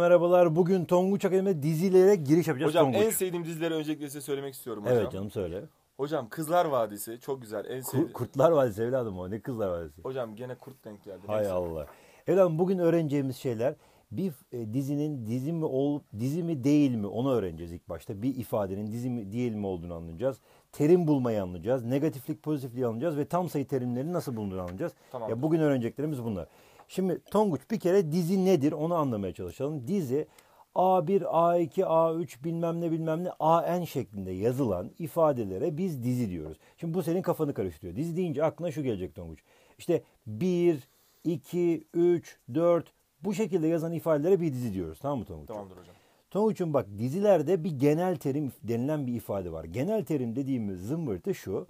Merhabalar. Bugün Tonguç Akademi'de dizilere giriş yapacağız Hocam Tonguç. en sevdiğim dizileri öncelikle size söylemek istiyorum hocam. Evet canım söyle. Hocam Kızlar Vadisi çok güzel. En sevdiğim. Kurtlar Vadisi evladım o. Ne Kızlar Vadisi? Hocam gene kurt denk geldi. Hay Neyse. Allah. Evladım bugün öğreneceğimiz şeyler bir e, dizinin dizi mi olup dizi mi değil mi onu öğreneceğiz ilk başta. Bir ifadenin dizi mi değil mi olduğunu anlayacağız. Terim bulmayı anlayacağız. Negatiflik pozitifliği anlayacağız ve tam sayı terimlerini nasıl bulunduğunu anlayacağız. Tamamdır. Ya bugün öğreneceklerimiz bunlar. Şimdi Tonguç bir kere dizi nedir onu anlamaya çalışalım. Dizi A1, A2, A3 bilmem ne bilmem ne AN şeklinde yazılan ifadelere biz dizi diyoruz. Şimdi bu senin kafanı karıştırıyor. Dizi deyince aklına şu gelecek Tonguç. İşte 1, 2, 3, 4 bu şekilde yazan ifadelere bir dizi diyoruz. Tamam mı Tonguç? Tamamdır hocam. Tonguç'un bak dizilerde bir genel terim denilen bir ifade var. Genel terim dediğimiz zımbırtı şu.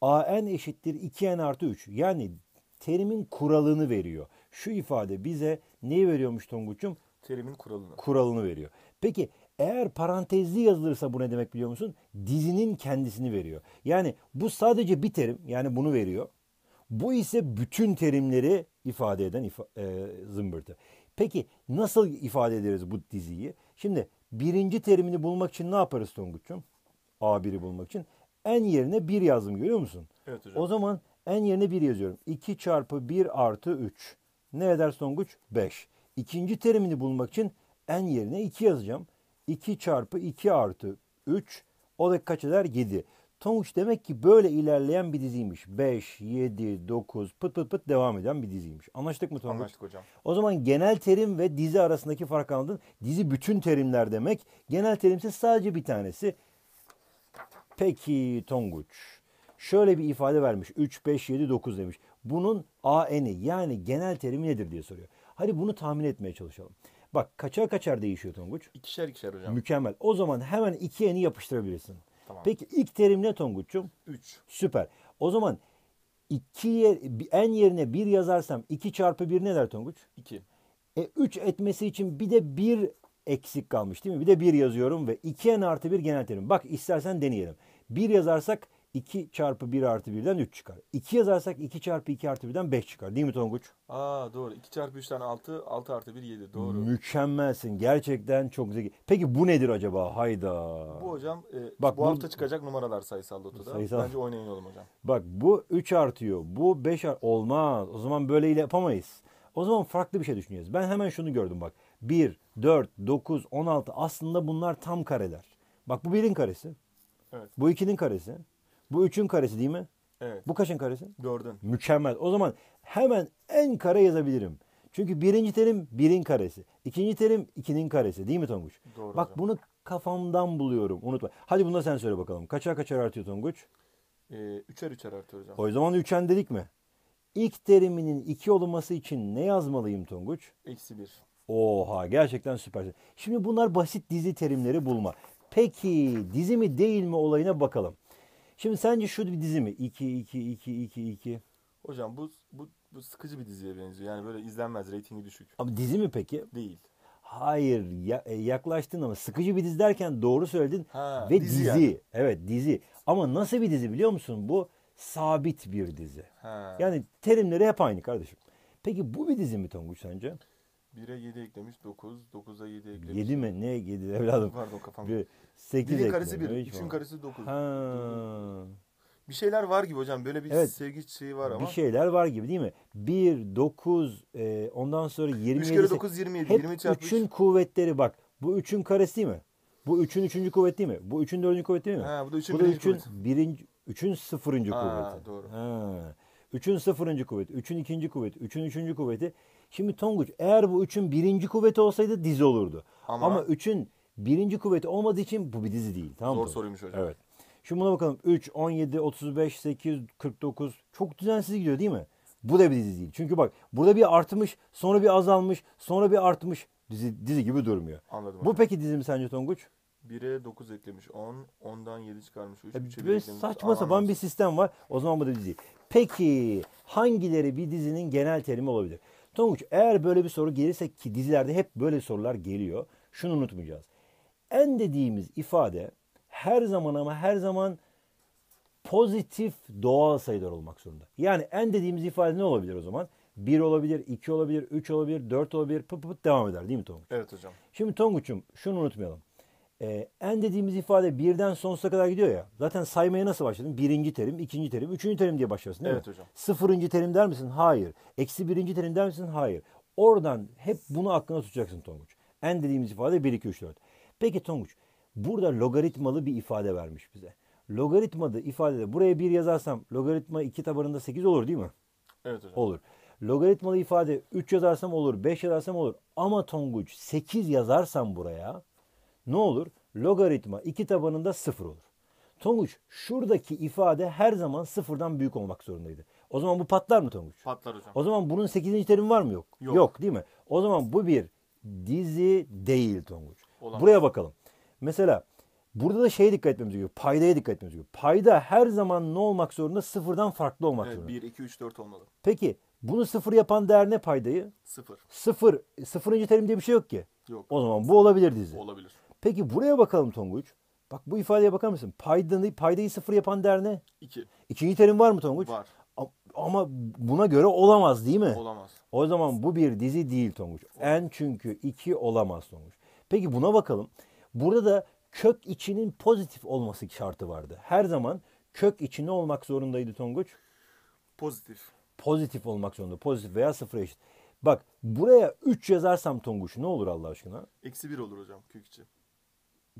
AN eşittir 2N artı 3. Yani terimin kuralını veriyor. Şu ifade bize neyi veriyormuş Tonguç'um? Terimin kuralını. Kuralını veriyor. Peki eğer parantezli yazılırsa bu ne demek biliyor musun? Dizinin kendisini veriyor. Yani bu sadece bir terim yani bunu veriyor. Bu ise bütün terimleri ifade eden ifa- e, zımbırtı. Peki nasıl ifade ederiz bu diziyi? Şimdi birinci terimini bulmak için ne yaparız Tonguç'um? A1'i bulmak için. En yerine bir yazdım görüyor musun? Evet hocam. O zaman en yerine bir yazıyorum. 2 çarpı 1 artı 3. Ne eder Songuç? 5. İkinci terimini bulmak için en yerine 2 yazacağım. 2 çarpı 2 artı 3 o da kaç eder? 7. Tonguç demek ki böyle ilerleyen bir diziymiş. 5, 7, 9 pıt pıt pıt devam eden bir diziymiş. Anlaştık mı Tonguç? Anlaştık hocam. O zaman genel terim ve dizi arasındaki fark anladın. Dizi bütün terimler demek. Genel terimse sadece bir tanesi. Peki Tonguç. Şöyle bir ifade vermiş. 3, 5, 7, 9 demiş bunun AN'i yani genel terimi nedir diye soruyor. Hadi bunu tahmin etmeye çalışalım. Bak kaçar kaçar değişiyor Tonguç. İkişer ikişer hocam. Mükemmel. O zaman hemen iki eni yapıştırabilirsin. Tamam. Peki ilk terim ne Tonguç'um? Üç. Süper. O zaman iki yer, en yerine bir yazarsam iki çarpı bir ne der Tonguç? İki. E üç etmesi için bir de bir eksik kalmış değil mi? Bir de bir yazıyorum ve iki n artı bir genel terim. Bak istersen deneyelim. Bir yazarsak 2 çarpı 1 artı 1'den 3 çıkar. 2 yazarsak 2 çarpı 2 artı 1'den 5 çıkar. Değil mi Tonguç? Aa doğru. 2 çarpı 3'ten 6, 6 artı 1 7. Doğru. Mükemmelsin. Gerçekten çok zeki. Peki bu nedir acaba? Hayda. Bu hocam e, Bak, bu, bu hafta çıkacak numaralar sayısal lotoda. Sayısal... Bence oynayın oğlum hocam. Bak bu 3 artıyor. Bu 5 artıyor. Olmaz. O zaman böyle yapamayız. O zaman farklı bir şey düşüneceğiz. Ben hemen şunu gördüm bak. 1, 4, 9, 16 aslında bunlar tam kareler. Bak bu birin karesi. Evet. Bu ikinin karesi. Bu üçün karesi değil mi? Evet. Bu kaçın karesi? 4'ün. Mükemmel. O zaman hemen en kare yazabilirim. Çünkü birinci terim birin karesi. ikinci terim ikinin karesi. Değil mi Tonguç? Doğru Bak hocam. bunu kafamdan buluyorum. Unutma. Hadi bunu da sen söyle bakalım. Kaçar kaçar artıyor Tonguç? Ee, üçer üçer artıyor hocam. O zaman üçen dedik mi? İlk teriminin iki olması için ne yazmalıyım Tonguç? Eksi bir. Oha gerçekten süpersin. Şimdi bunlar basit dizi terimleri bulma. Peki dizi mi değil mi olayına bakalım. Şimdi sence şu bir dizi mi? 2 2 2 2 2. Hocam bu bu bu sıkıcı bir diziye benziyor. Yani böyle izlenmez, reytingi düşük. Ama dizi mi peki? Değil. Hayır, ya, e, yaklaştın ama sıkıcı bir dizi derken doğru söyledin ha, ve dizi. dizi. Yani. Evet, dizi. Ama nasıl bir dizi biliyor musun? Bu sabit bir dizi. Ha. Yani terimleri hep aynı kardeşim. Peki bu bir dizi mi Tonguç sence? 1'e 7 eklemiş 9. 9'a 7 eklemiş. 7 mi? Ne 7 evladım? Pardon kafam. 1, 8 1'in karesi 1, 3'ün karesi 9. Ha. Bir şeyler var gibi hocam. Böyle bir evet. sevgi şeyi var ama. Bir şeyler var gibi değil mi? 1, 9, e, ondan sonra 27. 3 kere 9, 27. Hep 20 çarpı 3'ün kuvvetleri bak. Bu 3'ün karesi değil mi? Bu 3'ün 3. kuvveti değil mi? Bu 3'ün 4. kuvveti değil mi? Ha, bu da 3'ün 1. kuvveti. 1. 3'ün 0. kuvveti. Doğru. Ha. 3'ün 0. kuvvet, 3'ün 2. kuvvet, 3'ün 3. kuvveti. Şimdi Tonguç eğer bu üçün birinci kuvveti olsaydı dizi olurdu. Ama, Ama üçün birinci kuvveti olmadığı için bu bir dizi değil. Tamam zor mı? soruymuş hocam. Evet. Şimdi buna bakalım. 3, 17, 35, 8, 49. Çok düzensiz gidiyor değil mi? Bu da bir dizi değil. Çünkü bak burada bir artmış, sonra bir azalmış, sonra bir artmış. Dizi, dizi gibi durmuyor. Anladım. Bu hocam. peki dizi mi sence Tonguç? 1'e 9 eklemiş 10, 10'dan 7 çıkarmış 3, 3'e 1 eklemiş. saçma sapan bir sistem var. O zaman bu da dizi değil. Peki hangileri bir dizinin genel terimi olabilir? Tonguç eğer böyle bir soru gelirse ki dizilerde hep böyle sorular geliyor. Şunu unutmayacağız. En dediğimiz ifade her zaman ama her zaman pozitif doğal sayılar olmak zorunda. Yani en dediğimiz ifade ne olabilir o zaman? 1 olabilir, 2 olabilir, 3 olabilir, 4 olabilir, pıt pıt devam eder değil mi Tonguç? Evet hocam. Şimdi Tonguç'um şunu unutmayalım. E, en dediğimiz ifade birden sonsuza kadar gidiyor ya. Zaten saymaya nasıl başladın? Birinci terim, ikinci terim, üçüncü terim diye başlıyorsun değil evet, mi? hocam. Sıfırıncı terim der misin? Hayır. Eksi birinci terim der misin? Hayır. Oradan hep bunu aklına tutacaksın Tonguç. En dediğimiz ifade 1, 2, 3, 4. Peki Tonguç burada logaritmalı bir ifade vermiş bize. Logaritmalı ifadede buraya 1 yazarsam logaritma 2 tabanında 8 olur değil mi? Evet hocam. Olur. Logaritmalı ifade 3 yazarsam olur, 5 yazarsam olur. Ama Tonguç 8 yazarsam buraya ne olur? Logaritma iki tabanında sıfır olur. Tonguç şuradaki ifade her zaman sıfırdan büyük olmak zorundaydı. O zaman bu patlar mı Tonguç? Patlar hocam. O zaman bunun 8. terim var mı yok? Yok. Yok değil mi? O zaman bu bir dizi değil Tonguç. Olamaz. Buraya bakalım. Mesela burada da şeye dikkat etmemiz gerekiyor. Paydaya dikkat etmemiz gerekiyor. Payda her zaman ne olmak zorunda? Sıfırdan farklı olmak evet, zorunda. 1, 2, 3, 4 olmalı. Peki bunu sıfır yapan değer ne paydayı? Sıfır. Sıfır. Sıfırıncı terim diye bir şey yok ki. Yok. O zaman bu olabilir dizi. Olabilir. Peki buraya bakalım Tonguç. Bak bu ifadeye bakar mısın? Paydanı paydayı sıfır yapan der ne? İki. İkinci terim var mı Tonguç? Var. Ama buna göre olamaz değil mi? Olamaz. O zaman bu bir dizi değil Tonguç. En çünkü iki olamaz Tonguç. Peki buna bakalım. Burada da kök içinin pozitif olması şartı vardı. Her zaman kök içine olmak zorundaydı Tonguç. Pozitif. Pozitif olmak zorunda. Pozitif veya sıfır eşit. Bak buraya 3 yazarsam Tonguç ne olur Allah aşkına? Eksi 1 olur hocam kök içi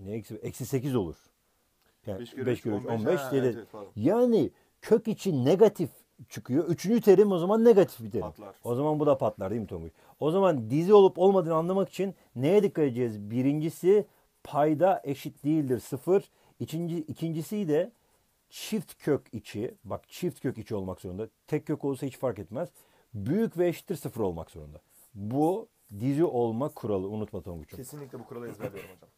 ne eksi, eksi 8 olur. Yani 5 kere 3, 15, 15 ha, evet, Yani kök için negatif çıkıyor. Üçüncü terim o zaman negatif bir terim. Patlar. O zaman bu da patlar değil mi Tonguç? O zaman dizi olup olmadığını anlamak için neye dikkat edeceğiz? Birincisi payda eşit değildir sıfır. İkinci, ikincisi de çift kök içi. Bak çift kök içi olmak zorunda. Tek kök olsa hiç fark etmez. Büyük ve eşittir sıfır olmak zorunda. Bu dizi olma kuralı. Unutma Tonguç'um. Kesinlikle bu kuralı ezberliyorum hocam.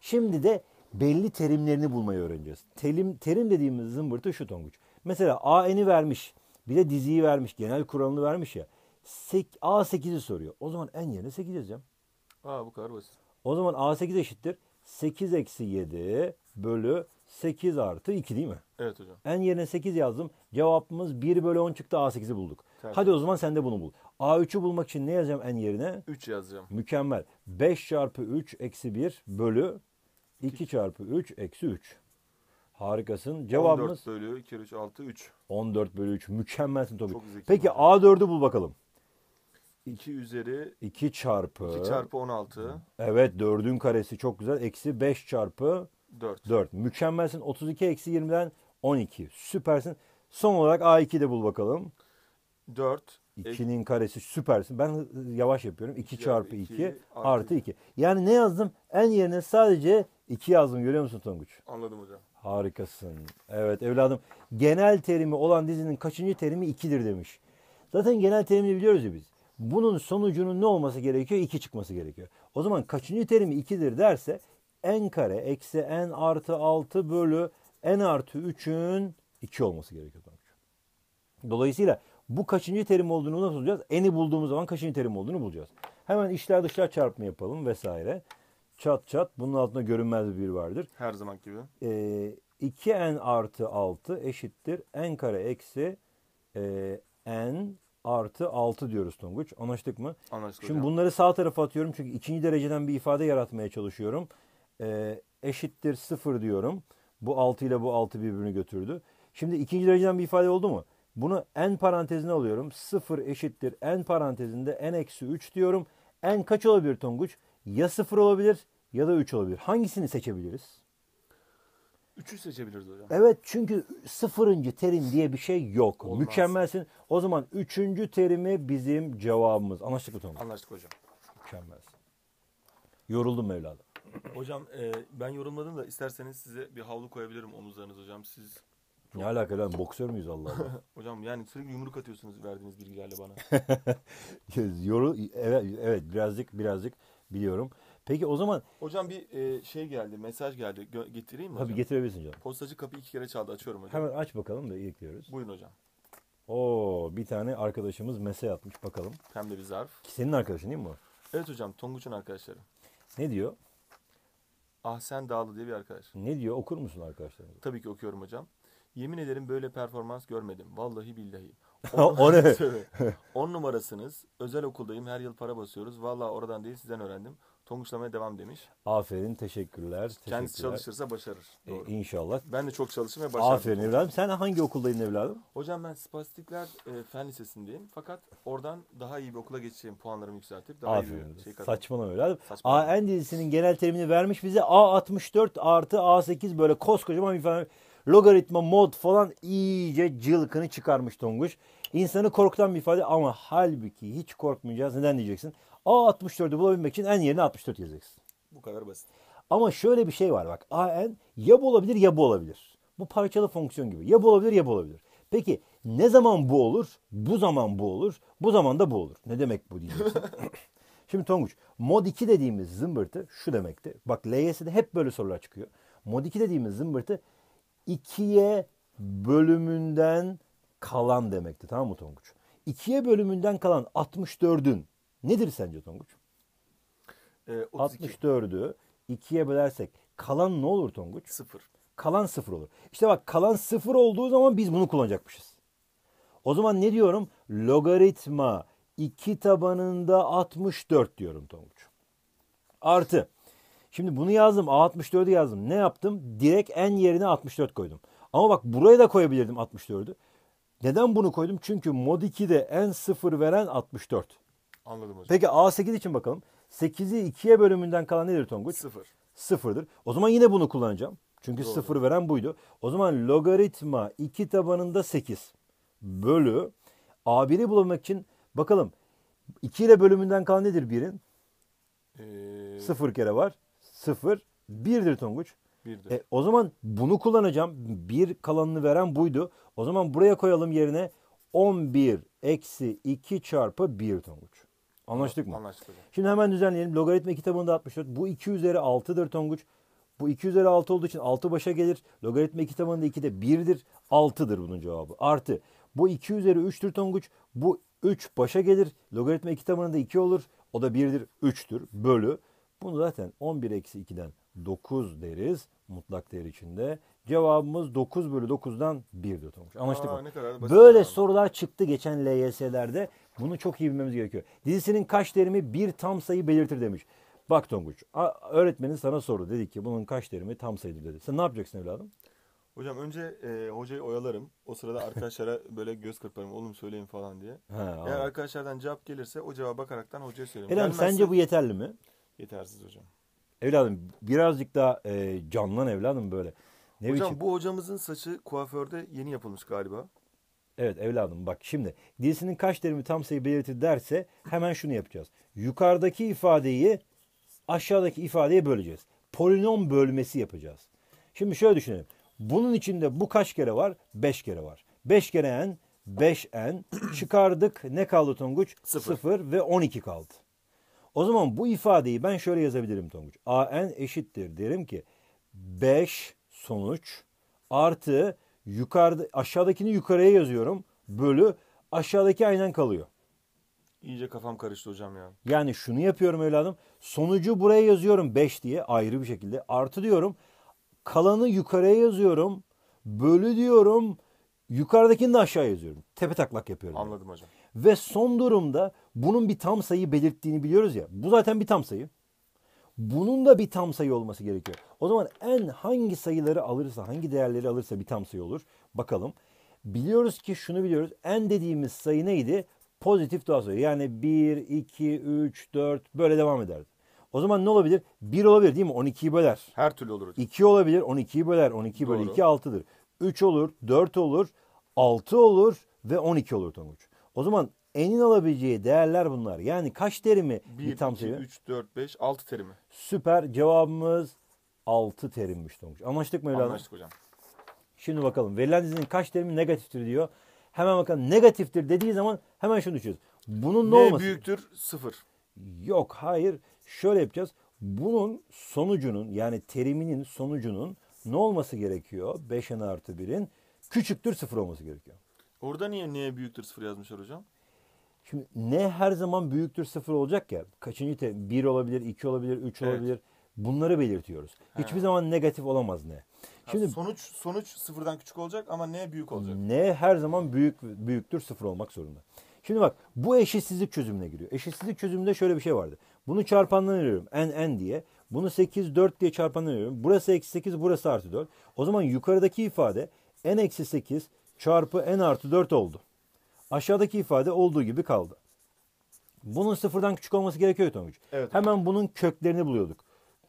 Şimdi de belli terimlerini bulmayı öğreneceğiz. Terim, terim dediğimiz zımbırtı şu Tonguç. Mesela AN'i vermiş. Bir de diziyi vermiş. Genel kuralını vermiş ya. A8'i soruyor. O zaman en yerine 8 yazacağım. Aa bu kadar basit. O zaman A8 eşittir. 8 eksi 7 bölü 8 artı 2 değil mi? Evet hocam. En yerine 8 yazdım. Cevabımız 1 bölü 10 çıktı. A8'i bulduk. Tabii. Hadi o zaman sen de bunu bul. A3'ü bulmak için ne yazacağım en yerine? 3 yazacağım. Mükemmel. 5 çarpı 3 eksi 1 bölü 2 çarpı 3 eksi 3. Harikasın. Cevabımız 14 bölü 2, 3, 6, 3. 14 bölü 3. Mükemmelsin tabii. Peki A4'ü bul bakalım. 2 üzeri 2 çarpı. 2 çarpı 16. Evet 4'ün karesi çok güzel. Eksi 5 çarpı 4. 4. Mükemmelsin. 32 eksi 20'den 12. Süpersin. Son olarak A2'de bul bakalım. 4 2'nin karesi süpersin. Ben yavaş yapıyorum. 2 çarpı 2 artı 2. Yani ne yazdım? En yerine sadece İki yazdım görüyor musun Tonguç? Anladım hocam. Harikasın. Evet evladım. Genel terimi olan dizinin kaçıncı terimi ikidir demiş. Zaten genel terimini biliyoruz ya biz. Bunun sonucunun ne olması gerekiyor? İki çıkması gerekiyor. O zaman kaçıncı terimi ikidir derse n kare eksi n artı 6 bölü n artı 3'ün 2 olması gerekiyor. Dolayısıyla bu kaçıncı terim olduğunu nasıl bulacağız? N'i bulduğumuz zaman kaçıncı terim olduğunu bulacağız. Hemen işler dışlar çarpımı yapalım vesaire çat çat bunun altında görünmez bir vardır. Her zaman gibi. E, ee, 2n artı 6 eşittir n kare eksi e, n artı 6 diyoruz Tonguç. Anlaştık mı? Anlaştık Şimdi hocam. bunları sağ tarafa atıyorum çünkü ikinci dereceden bir ifade yaratmaya çalışıyorum. E, eşittir 0 diyorum. Bu 6 ile bu 6 birbirini götürdü. Şimdi ikinci dereceden bir ifade oldu mu? Bunu n parantezine alıyorum. 0 eşittir n parantezinde n eksi 3 diyorum. n kaç olabilir Tonguç? ya 0 olabilir ya da 3 olabilir. Hangisini seçebiliriz? 3'ü seçebiliriz hocam. Evet çünkü sıfırıncı terim diye bir şey yok. Olmaz. Mükemmelsin. O zaman üçüncü terimi bizim cevabımız. Anlaştık mı Tom? Anlaştık hocam. Mükemmelsin. Yoruldum evladım. Hocam e, ben yorulmadım da isterseniz size bir havlu koyabilirim omuzlarınız hocam. Siz Ne alaka lan boksör müyüz Allah hocam yani sürekli yumruk atıyorsunuz verdiğiniz bilgilerle bana. Yorul, evet, evet birazcık birazcık biliyorum. Peki o zaman... Hocam bir e, şey geldi, mesaj geldi. Gö- getireyim mi Tabii getirebilirsin hocam. Postacı kapı iki kere çaldı. Açıyorum hocam. Hemen aç bakalım da ilkliyoruz. Buyurun hocam. Oo bir tane arkadaşımız mesaj atmış bakalım. Hem de bir zarf. Senin arkadaşın değil mi bu? Evet hocam, Tonguç'un arkadaşları. Ne diyor? Ahsen Dağlı diye bir arkadaş. Ne diyor? Okur musun arkadaşlarımıza? Tabii ki okuyorum hocam. Yemin ederim böyle performans görmedim. Vallahi billahi o ne? 10 numarasınız. Özel okuldayım. Her yıl para basıyoruz. Valla oradan değil sizden öğrendim. Tonguçlamaya devam demiş. Aferin teşekkürler. teşekkürler. Kendisi çalışırsa başarır. E, Doğru. E, inşallah. Ben de çok çalışırım ve başardım. Aferin evladım. Sen hangi okuldayın evladım? Hocam ben Spastikler e, Fen Lisesi'ndeyim. Fakat oradan daha iyi bir okula geçeceğim puanlarımı yükseltip. Daha Aferin. Iyi bir şey Saçmalama evladım. Saçmalama. AN dizisinin genel terimini vermiş bize A64 artı A8 böyle koskocaman bir falan Logaritma mod falan iyice cılkını çıkarmış Tonguç. İnsanı korkutan bir ifade ama halbuki hiç korkmayacağız. Neden diyeceksin? A64'ü bulabilmek için en yerine 64 yazacaksın. Bu kadar basit. Ama şöyle bir şey var bak. AN ya bu olabilir ya bu olabilir. Bu parçalı fonksiyon gibi. Ya bu olabilir ya bu olabilir. Peki ne zaman bu olur? Bu zaman bu olur. Bu zaman da bu olur. Ne demek bu diyeceksin? Şimdi Tonguç mod 2 dediğimiz zımbırtı şu demekti. Bak LYS'de hep böyle sorular çıkıyor. Mod 2 dediğimiz zımbırtı ikiye bölümünden kalan demekti. Tamam mı Tonguç? İkiye bölümünden kalan 64'ün nedir sence Tonguç? Ee, 64'ü ikiye bölersek kalan ne olur Tonguç? Sıfır. Kalan sıfır olur. İşte bak kalan sıfır olduğu zaman biz bunu kullanacakmışız. O zaman ne diyorum? Logaritma 2 tabanında 64 diyorum Tonguç. Artı Şimdi bunu yazdım. A64'ü yazdım. Ne yaptım? Direkt en yerine 64 koydum. Ama bak buraya da koyabilirdim 64'ü. Neden bunu koydum? Çünkü mod 2'de en sıfır veren 64. Anladım hocam. Peki A8 için bakalım. 8'i 2'ye bölümünden kalan nedir Tonguç? Sıfır. Sıfırdır. O zaman yine bunu kullanacağım. Çünkü Doğru. sıfır veren buydu. O zaman logaritma 2 tabanında 8 bölü A1'i bulamak için bakalım 2 ile bölümünden kalan nedir 1'in? Ee... Sıfır kere var sıfır 1'dir Tonguç. Birdir. E, o zaman bunu kullanacağım. Bir kalanını veren buydu. O zaman buraya koyalım yerine 11 eksi 2 çarpı 1 Tonguç. Anlaştık mı? Anlaştık. Şimdi hemen düzenleyelim. Logaritma kitabında 64. Bu 2 üzeri 6'dır Tonguç. Bu 2 üzeri 6 olduğu için 6 başa gelir. Logaritma kitabında 2 de 1'dir. 6'dır bunun cevabı. Artı. Bu 2 üzeri 3'tür Tonguç. Bu 3 başa gelir. Logaritma kitabında 2 olur. O da 1'dir. 3'tür. Bölü. Bunu zaten 11 eksi 2'den 9 deriz mutlak değer içinde. Cevabımız 9 bölü 9'dan 1'dir Tomuş. Anlaştık Aa, mı? Böyle abi. sorular çıktı geçen LYS'lerde. Bunu çok iyi bilmemiz gerekiyor. Dizisinin kaç terimi bir tam sayı belirtir demiş. Bak Tonguç, öğretmenin sana sordu. Dedi ki bunun kaç terimi tam sayıdır dedi. Sen ne yapacaksın evladım? Hocam önce e, hocayı oyalarım. O sırada arkadaşlara böyle göz kırparım. Oğlum söyleyin falan diye. He, Eğer abi. arkadaşlardan cevap gelirse o cevaba bakaraktan hocaya söyleyeyim. Eren Gelmezse... sence bu yeterli mi? Yetersiz hocam. Evladım birazcık daha e, canlan evladım böyle. Ne hocam biçim? bu hocamızın saçı kuaförde yeni yapılmış galiba. Evet evladım bak şimdi dizisinin kaç terimi tam sayı belirtir derse hemen şunu yapacağız. Yukarıdaki ifadeyi aşağıdaki ifadeye böleceğiz. Polinom bölmesi yapacağız. Şimdi şöyle düşünelim. Bunun içinde bu kaç kere var? 5 kere var. 5 kere n, 5 n. Çıkardık ne kaldı Tonguç? 0 ve 12 kaldı. O zaman bu ifadeyi ben şöyle yazabilirim Tonguç. AN eşittir derim ki 5 sonuç artı yukarıda aşağıdakini yukarıya yazıyorum bölü aşağıdaki aynen kalıyor. İyice kafam karıştı hocam ya. Yani şunu yapıyorum evladım. Sonucu buraya yazıyorum 5 diye ayrı bir şekilde. Artı diyorum. Kalanı yukarıya yazıyorum. Bölü diyorum. Yukarıdakini de aşağı yazıyorum. Tepe taklak yapıyorum. Anladım hocam. Ve son durumda bunun bir tam sayı belirttiğini biliyoruz ya. Bu zaten bir tam sayı. Bunun da bir tam sayı olması gerekiyor. O zaman en hangi sayıları alırsa, hangi değerleri alırsa bir tam sayı olur. Bakalım. Biliyoruz ki şunu biliyoruz. En dediğimiz sayı neydi? Pozitif doğal sayı. Yani 1, 2, 3, 4 böyle devam ederdi. O zaman ne olabilir? 1 olabilir değil mi? 12'yi böler. Her türlü olur hocam. 2 olabilir. 12'yi böler. 12 Doğru. bölü 2 6'dır. 3 olur. 4 olur. 6 olur. Ve 12 olur Tonguç. O zaman enin alabileceği değerler bunlar. Yani kaç terimi? Bir tam 2, terimi? 3, 4, 5, 6 terimi. Süper. Cevabımız 6 terimmiş Tonguç. Anlaştık mı Evladım? Anlaştık hocam. Şimdi bakalım. Verilen dizinin kaç terimi negatiftir diyor. Hemen bakalım negatiftir dediği zaman hemen şunu düşünüyoruz. Bunun ne, ne olması? büyüktür? Sıfır. Yok hayır. Şöyle yapacağız. Bunun sonucunun yani teriminin sonucunun ne olması gerekiyor? 5 n artı 1'in küçüktür sıfır olması gerekiyor. Orada niye n büyüktür sıfır yazmışlar hocam? Şimdi n her zaman büyüktür sıfır olacak ya. Kaçıncı te? bir olabilir, iki olabilir, üç evet. olabilir. Bunları belirtiyoruz. He. Hiçbir zaman negatif olamaz n. Şimdi ha, sonuç sonuç sıfırdan küçük olacak ama n büyük olacak. N her zaman büyük büyüktür sıfır olmak zorunda. Şimdi bak bu eşitsizlik çözümüne giriyor. Eşitsizlik çözümünde şöyle bir şey vardı. Bunu çarpandan veriyorum n n diye. Bunu 8 4 diye çarpandan veriyorum. Burası eksi 8 burası artı 4. O zaman yukarıdaki ifade n eksi 8 çarpı n artı 4 oldu. Aşağıdaki ifade olduğu gibi kaldı. Bunun sıfırdan küçük olması gerekiyor Tomuç. Evet. Hemen bunun köklerini buluyorduk.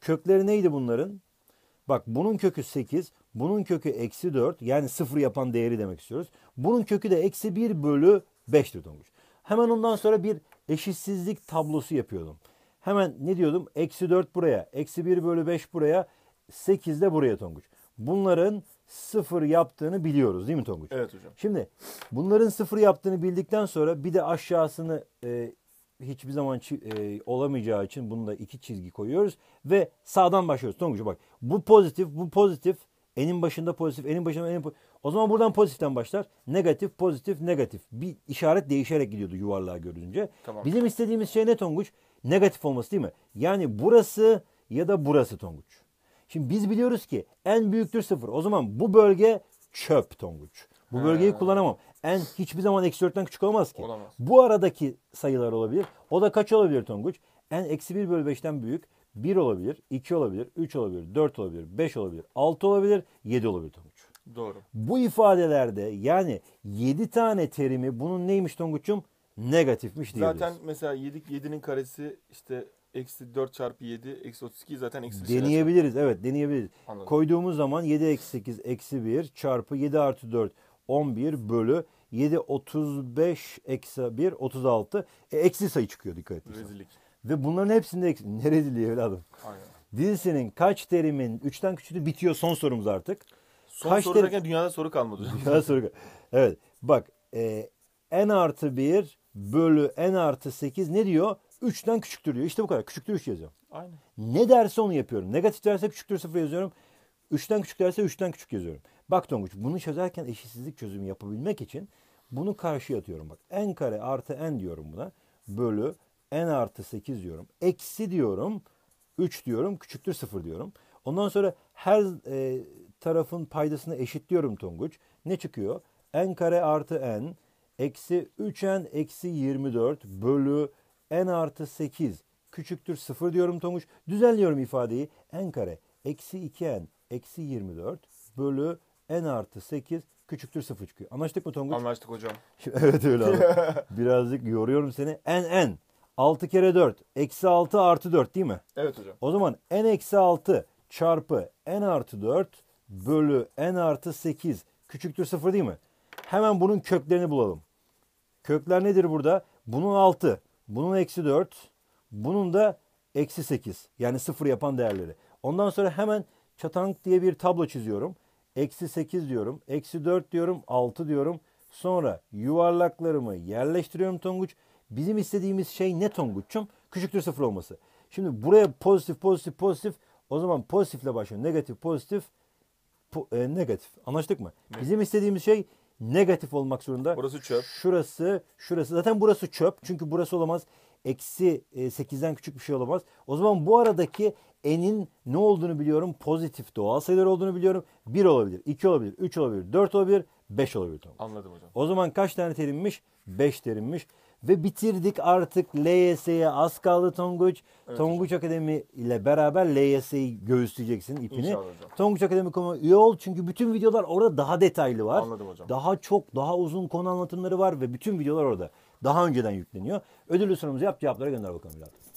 Kökleri neydi bunların? Bak bunun kökü 8, bunun kökü eksi 4 yani sıfır yapan değeri demek istiyoruz. Bunun kökü de eksi 1 bölü 5'tir Tomuç. Hemen ondan sonra bir eşitsizlik tablosu yapıyordum. Hemen ne diyordum? Eksi 4 buraya, eksi 1 bölü 5 buraya, 8 de buraya Tonguç. Bunların sıfır yaptığını biliyoruz değil mi Tonguç? Evet hocam. Şimdi bunların sıfır yaptığını bildikten sonra bir de aşağısını e, hiçbir zaman e, olamayacağı için bunu da iki çizgi koyuyoruz ve sağdan başlıyoruz. Tonguç bak bu pozitif bu pozitif enin başında pozitif enin başında enin pozitif. O zaman buradan pozitiften başlar. Negatif pozitif negatif. Bir işaret değişerek gidiyordu yuvarlığa görünce. Tamam. Bizim istediğimiz şey ne Tonguç? Negatif olması değil mi? Yani burası ya da burası Tonguç. Şimdi biz biliyoruz ki en büyüktür sıfır. O zaman bu bölge çöp Tonguç. Bu bölgeyi He. kullanamam. En hiçbir zaman eksi 4'ten küçük olamaz ki. Olamaz. Bu aradaki sayılar olabilir. O da kaç olabilir Tonguç? En eksi 1 bölü 5'ten büyük 1 olabilir, 2 olabilir, 3 olabilir, 4 olabilir, 5 olabilir, 6 olabilir, 7 olabilir Tonguç. Doğru. Bu ifadelerde yani 7 tane terimi bunun neymiş Tonguç'um? Negatifmiş diyebiliriz. Zaten mesela 7'nin karesi işte eksi 4 çarpı 7 eksi 32 zaten eksi Deneyebiliriz evet deneyebiliriz. Anladım. Koyduğumuz zaman 7 eksi 8 eksi 1 çarpı 7 artı 4 11 bölü 7 35 eksi 1 36 e, eksi sayı çıkıyor dikkat etmişsin. Rezillik. Ve bunların hepsinde eksi. Ne rezilliği evladım. Aynen. Dizisinin kaç terimin 3'ten küçüğü bitiyor son sorumuz artık. Son kaç soru terim... derken dünyada soru kalmadı. dünyada soru Evet bak e, n artı 1 bölü n artı 8 ne diyor? 3'ten küçüktür diyor. İşte bu kadar. Küçüktür 3 yazıyorum. Aynen. Ne derse onu yapıyorum. Negatif derse küçüktür 0 yazıyorum. 3'ten küçük derse 3'ten küçük yazıyorum. Bak Tonguç bunu çözerken eşitsizlik çözümü yapabilmek için bunu karşıya atıyorum. Bak n kare artı n diyorum buna. Bölü n artı 8 diyorum. Eksi diyorum. 3 diyorum. Küçüktür 0 diyorum. Ondan sonra her e, tarafın paydasını eşitliyorum Tonguç. Ne çıkıyor? n kare artı n eksi 3n eksi 24 bölü n artı 8 küçüktür 0 diyorum Tonguç. Düzenliyorum ifadeyi. n kare eksi 2n eksi 24 bölü n artı 8 küçüktür 0 çıkıyor. Anlaştık mı Tonguç? Anlaştık hocam. evet öyle abi. Birazcık yoruyorum seni. n n 6 kere 4 eksi 6 artı 4 değil mi? Evet hocam. O zaman n eksi 6 çarpı n artı 4 bölü n artı 8 küçüktür 0 değil mi? Hemen bunun köklerini bulalım. Kökler nedir burada? Bunun 6. Bunun eksi 4. Bunun da eksi 8. Yani sıfır yapan değerleri. Ondan sonra hemen çatank diye bir tablo çiziyorum. Eksi 8 diyorum. Eksi 4 diyorum. 6 diyorum. Sonra yuvarlaklarımı yerleştiriyorum Tonguç. Bizim istediğimiz şey ne Tonguç'um? Küçüktür sıfır olması. Şimdi buraya pozitif pozitif pozitif o zaman pozitifle başlıyorum. Negatif pozitif po- e, negatif. Anlaştık mı? Evet. Bizim istediğimiz şey negatif olmak zorunda. Burası çöp. Şurası, şurası. Zaten burası çöp. Çünkü burası olamaz. Eksi 8'den e, küçük bir şey olamaz. O zaman bu aradaki n'in ne olduğunu biliyorum. Pozitif doğal sayılar olduğunu biliyorum. 1 olabilir, 2 olabilir, 3 olabilir, 4 olabilir, 5 olabilir. Anladım hocam. O zaman kaç tane terimmiş? 5 terimmiş. Ve bitirdik artık LYS'ye az kaldı Tonguç. Evet, Tonguç hocam. Akademi ile beraber LYS'yi göğüsleyeceksin ipini. İnşallah hocam. Tonguç Akademi.com'a üye ol çünkü bütün videolar orada daha detaylı var. Anladım hocam. Daha çok, daha uzun konu anlatımları var ve bütün videolar orada. Daha önceden yükleniyor. Ödüllü sorumuzu yap, cevapları gönder bakalım biraz.